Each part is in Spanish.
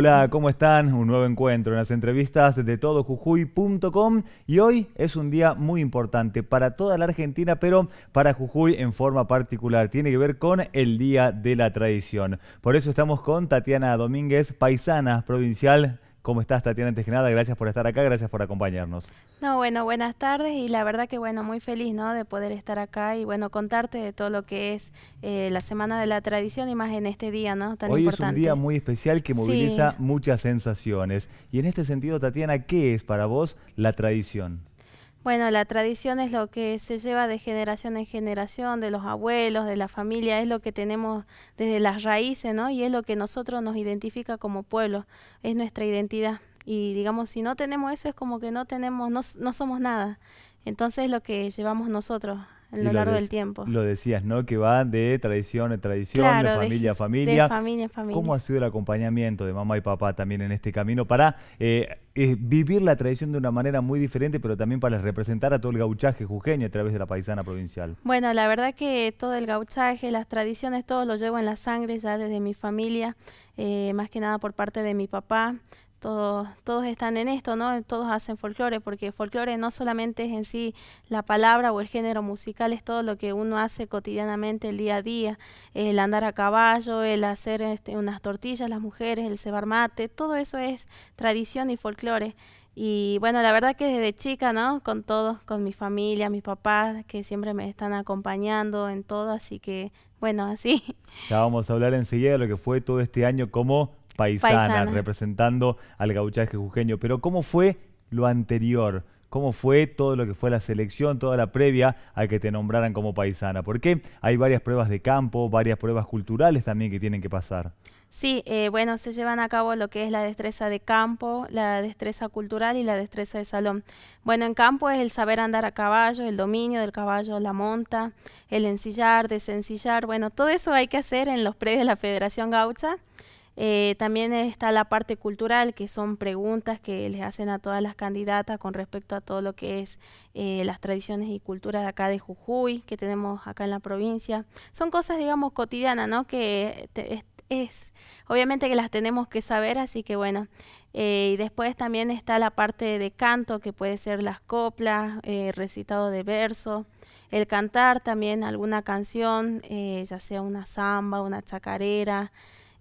Hola, ¿cómo están? Un nuevo encuentro en las entrevistas de todojujuy.com y hoy es un día muy importante para toda la Argentina, pero para Jujuy en forma particular. Tiene que ver con el Día de la Tradición. Por eso estamos con Tatiana Domínguez, paisana provincial ¿Cómo estás, Tatiana? Antes gracias por estar acá, gracias por acompañarnos. No, bueno, buenas tardes y la verdad que, bueno, muy feliz, ¿no? De poder estar acá y, bueno, contarte de todo lo que es eh, la Semana de la Tradición y más en este día, ¿no? Tan Hoy es un día muy especial que moviliza muchas sensaciones. Y en este sentido, Tatiana, ¿qué es para vos la tradición? Bueno, la tradición es lo que se lleva de generación en generación, de los abuelos, de la familia, es lo que tenemos desde las raíces, ¿no? Y es lo que nosotros nos identifica como pueblo, es nuestra identidad. Y digamos, si no tenemos eso es como que no tenemos, no, no somos nada. Entonces es lo que llevamos nosotros lo, largo del tiempo. Lo decías, ¿no? Que va de tradición en tradición, de familia a familia. De familia familia. ¿Cómo ha sido el acompañamiento de mamá y papá también en este camino para eh, eh, vivir la tradición de una manera muy diferente, pero también para representar a todo el gauchaje jujeño a través de la paisana provincial? Bueno, la verdad que todo el gauchaje, las tradiciones, todo lo llevo en la sangre ya desde mi familia, eh, más que nada por parte de mi papá todos, todos están en esto, ¿no? Todos hacen folclore, porque folclore no solamente es en sí la palabra o el género musical, es todo lo que uno hace cotidianamente, el día a día, el andar a caballo, el hacer este, unas tortillas, las mujeres, el cebar mate, todo eso es tradición y folclore. Y bueno, la verdad que desde chica, ¿no? Con todos, con mi familia, mis papás, que siempre me están acompañando en todo, así que bueno, así. Ya vamos a hablar enseguida de lo que fue todo este año como paisana, representando al gauchaje jujeño. Pero ¿cómo fue lo anterior? cómo fue todo lo que fue la selección, toda la previa a que te nombraran como paisana. Porque hay varias pruebas de campo, varias pruebas culturales también que tienen que pasar. Sí, eh, bueno, se llevan a cabo lo que es la destreza de campo, la destreza cultural y la destreza de salón. Bueno, en campo es el saber andar a caballo, el dominio del caballo, la monta, el ensillar, desensillar Bueno, todo eso hay que hacer en los predios de la Federación Gaucha. Eh, también está la parte cultural, que son preguntas que les hacen a todas las candidatas con respecto a todo lo que es eh, las tradiciones y culturas de acá de Jujuy, que tenemos acá en la provincia. Son cosas, digamos, cotidianas, ¿no? Que es, obviamente que las tenemos que saber, así que bueno. Eh, y después también está la parte de canto, que puede ser las coplas, recitado de verso el cantar también alguna canción, ya sea una samba, una chacarera,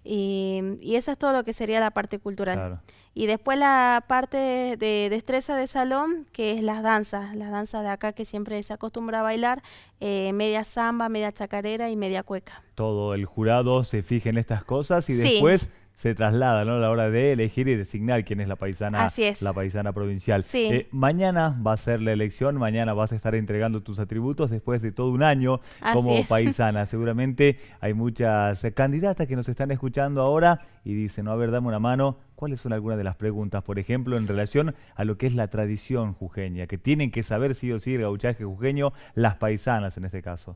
y, eso es todo lo que sería la parte cultural. Y después la parte de, destreza de salón, que es las danzas, las danzas de acá que siempre se acostumbra a bailar, eh, media samba, media chacarera y media cueca. Todo el jurado se fija en estas cosas y después se traslada ¿no? a la hora de elegir y designar quién es la paisana, La paisana provincial. Eh, mañana va a ser la elección, mañana vas a estar entregando tus atributos después de todo un año como paisana. Seguramente hay muchas eh, candidatas que nos están escuchando ahora y dicen, no, a ver, dame una mano, ¿Cuáles son algunas de las preguntas, por ejemplo, en relación a lo que es la tradición jujeña, que tienen que saber sí o sí el gauchaje jujeño, las paisanas en este caso?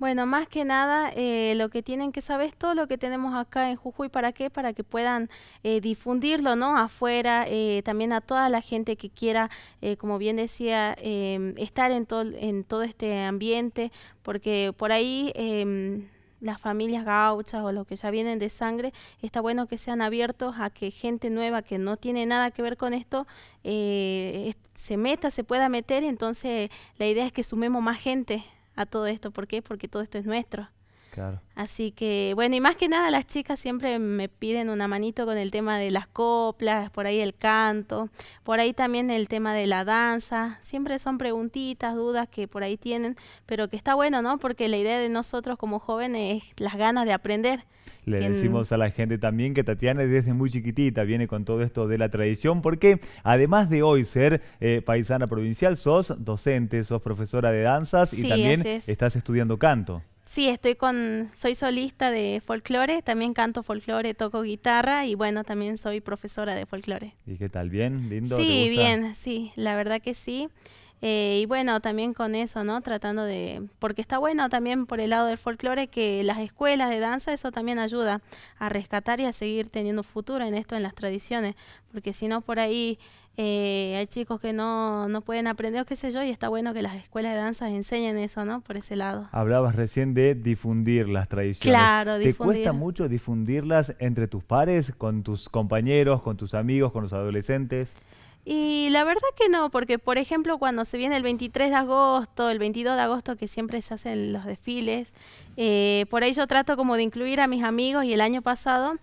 Bueno, más que nada, eh, lo que tienen que saber es todo lo que tenemos acá en Jujuy, ¿para qué? Para que puedan eh, difundirlo, ¿no? Afuera, eh, también a toda la gente que quiera, como bien decía, em, estar en, todo en todo este ambiente, porque por ahí em, las familias gauchas o los que ya vienen de sangre, está bueno que sean abiertos a que gente nueva que no tiene nada que ver con esto se meta, se pueda meter, entonces la idea es que sumemos más gente a todo esto. ¿Por qué? Porque todo esto es nuestro. Claro. Así que, bueno, y más que nada las chicas siempre me piden una manito con el tema de las coplas, por ahí el canto, por ahí también el tema de la danza. Siempre son preguntitas, dudas que por ahí tienen, pero que está bueno, ¿no? Porque la idea de nosotros como jóvenes es las ganas de aprender. Le decimos a la gente también que Tatiana desde muy chiquitita viene con todo esto de la tradición, porque además de hoy ser eh, paisana provincial, sos docente, sos profesora de danzas y también estás estudiando canto. Sí, estoy con, soy solista de folclore, también canto folclore, toco guitarra y bueno, también soy profesora de folclore. ¿Y qué tal? ¿Bien? ¿Lindo? Sí, bien, sí, la verdad que sí. Eh, y bueno, también con eso, ¿no? Tratando de... Porque está bueno también por el lado del folclore que las escuelas de danza, eso también ayuda a rescatar y a seguir teniendo futuro en esto, en las tradiciones. Porque si no, por ahí eh, hay chicos que no, no pueden aprender o qué sé yo, y está bueno que las escuelas de danza enseñen eso, ¿no? Por ese lado. Hablabas recién de difundir las tradiciones. Claro, ¿Te cuesta mucho difundirlas entre tus pares, con tus compañeros, con tus amigos, con los adolescentes? Y la verdad que no, porque por ejemplo cuando se viene el 23 de agosto, el 22 de agosto que siempre se hacen los desfiles, eh, por ahí yo trato como de incluir a mis amigos y el año pasado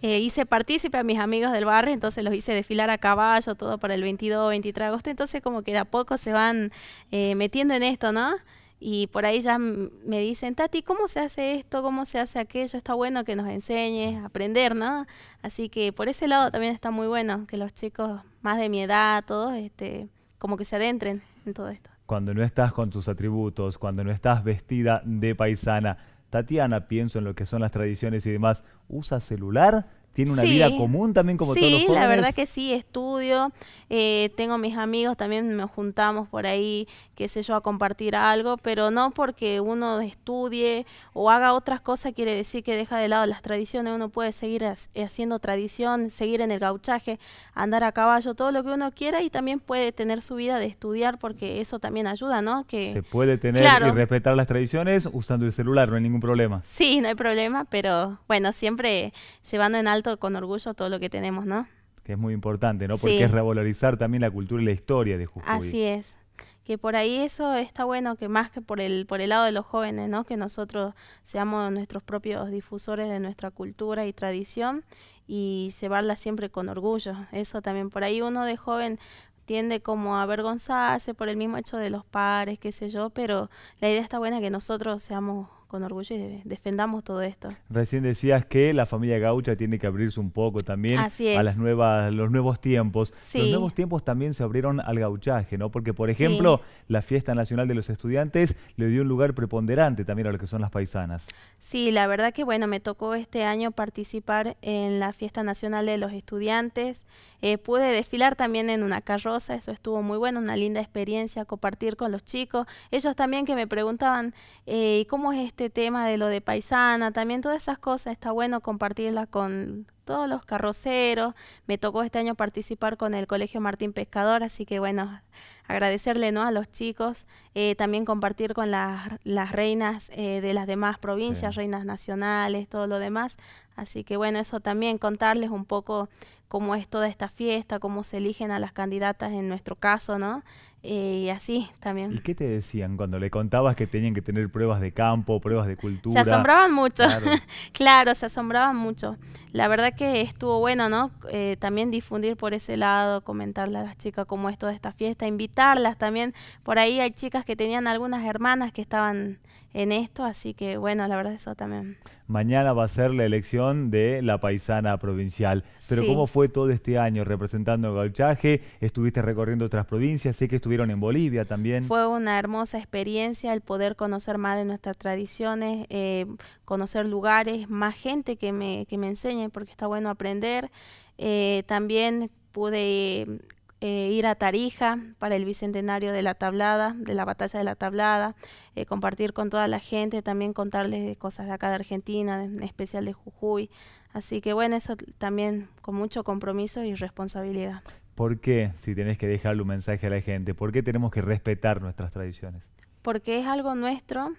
eh, hice partícipe a mis amigos del barrio, entonces los hice desfilar a caballo, todo para el 22, 23 de agosto, entonces como que de a poco se van eh, metiendo en esto, ¿no? y por ahí ya me dicen, Tati, ¿cómo se hace esto? ¿Cómo se hace aquello? Está bueno que nos enseñes, aprender, ¿no? Así que por ese lado también está muy bueno que los chicos más de mi edad, todos, este, como que se adentren en todo esto. Cuando no estás con tus atributos, cuando no estás vestida de paisana, Tatiana, pienso en lo que son las tradiciones y demás, ¿usa celular? tiene una vida común también como todos los jóvenes. Sí, la verdad que sí, estudio, eh, tengo mis amigos, también nos juntamos por ahí, qué sé yo, a compartir algo, pero no porque uno estudie o haga otras cosas quiere decir que deja de lado las tradiciones, uno puede seguir haciendo tradición, seguir en el gauchaje, andar a caballo, todo lo que uno quiera y también puede tener su vida de estudiar porque eso también ayuda, ¿no? Que, Se puede tener y respetar las tradiciones usando el celular, no hay ningún problema. Sí, no hay problema, pero bueno, siempre llevando en alto con orgullo todo lo que tenemos, ¿no? Que es muy importante, ¿no? Porque es revalorizar también la cultura y la historia de Jujuy. Así es. Que por ahí eso está bueno, que más que por el, por el lado de los jóvenes, ¿no? Que nosotros seamos nuestros propios difusores de nuestra cultura y tradición y llevarla siempre con orgullo. Eso también. Por ahí uno de joven tiende como a avergonzarse por el mismo hecho de los pares, qué sé yo, pero la idea está buena que nosotros seamos con orgullo y defendamos todo esto. Recién decías que la familia gaucha tiene que abrirse un poco también a las nuevas, los nuevos tiempos. Los nuevos tiempos también se abrieron al gauchaje, ¿no? Porque, por ejemplo, la Fiesta Nacional de los Estudiantes le dio un lugar preponderante también a lo que son las paisanas. Sí, la verdad que, bueno, me tocó este año participar en la Fiesta Nacional de los Estudiantes. Eh, pude desfilar también en una carroza, eso estuvo muy bueno, una linda experiencia, compartir con los chicos. Ellos también que me preguntaban, eh, ¿cómo es este tema de lo de paisana, también todas esas cosas, está bueno compartirlas con todos los carroceros. Me tocó este año participar con el Colegio Martín Pescador, así que bueno, agradecerle ¿no? a los chicos, eh, también compartir con las, reinas eh, de las demás provincias, reinas nacionales, todo lo demás. Así que bueno, eso también, contarles un poco cómo es toda esta fiesta, cómo se eligen a las candidatas en nuestro caso, ¿no? Eh, y así también. ¿Y qué te decían cuando le contabas que tenían que tener pruebas de campo, pruebas de cultura? Se asombraban mucho, claro, se asombraban mucho. La verdad que estuvo bueno, ¿no? Eh, también difundir por ese lado, comentarle a las chicas cómo es toda esta fiesta, invitarlas también. Por ahí hay chicas que tenían algunas hermanas que estaban en esto, así que bueno, la verdad eso también. Mañana va a ser la elección de la paisana provincial, pero ¿cómo fue todo este año representando Gauchaje? Estuviste recorriendo otras provincias, sé que estuvieron en Bolivia también. Fue una hermosa experiencia el poder conocer más de nuestras tradiciones, eh, conocer lugares, más gente que me, que me enseñe, porque está bueno aprender. Eh, también pude eh, ir a Tarija para el bicentenario de la tablada, de la batalla de la tablada, eh, compartir con toda la gente, también contarles cosas de acá de Argentina, en especial de Jujuy. Así que bueno, eso también con mucho compromiso y responsabilidad. ¿Por qué, si tenés que dejarle un mensaje a la gente, por qué tenemos que respetar nuestras tradiciones? Porque es algo nuestro,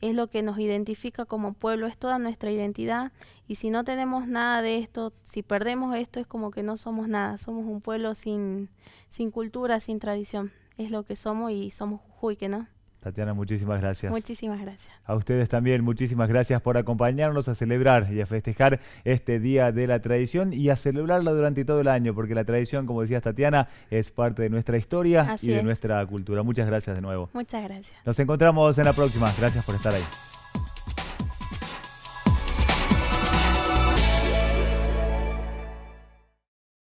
es lo que nos identifica como pueblo, es toda nuestra identidad. Y si no tenemos nada de esto, si perdemos esto, es como que no somos nada. Somos un pueblo sin, sin cultura, sin tradición. Es lo que somos y somos Jujuy, no. Tatiana, muchísimas gracias. Muchísimas gracias. A ustedes también, muchísimas gracias por acompañarnos a celebrar y a festejar este Día de la Tradición y a celebrarla durante todo el año, porque la tradición, como decía Tatiana, es parte de nuestra historia y de nuestra cultura. Muchas gracias de nuevo. Muchas gracias. Nos encontramos en la próxima. Gracias por estar ahí.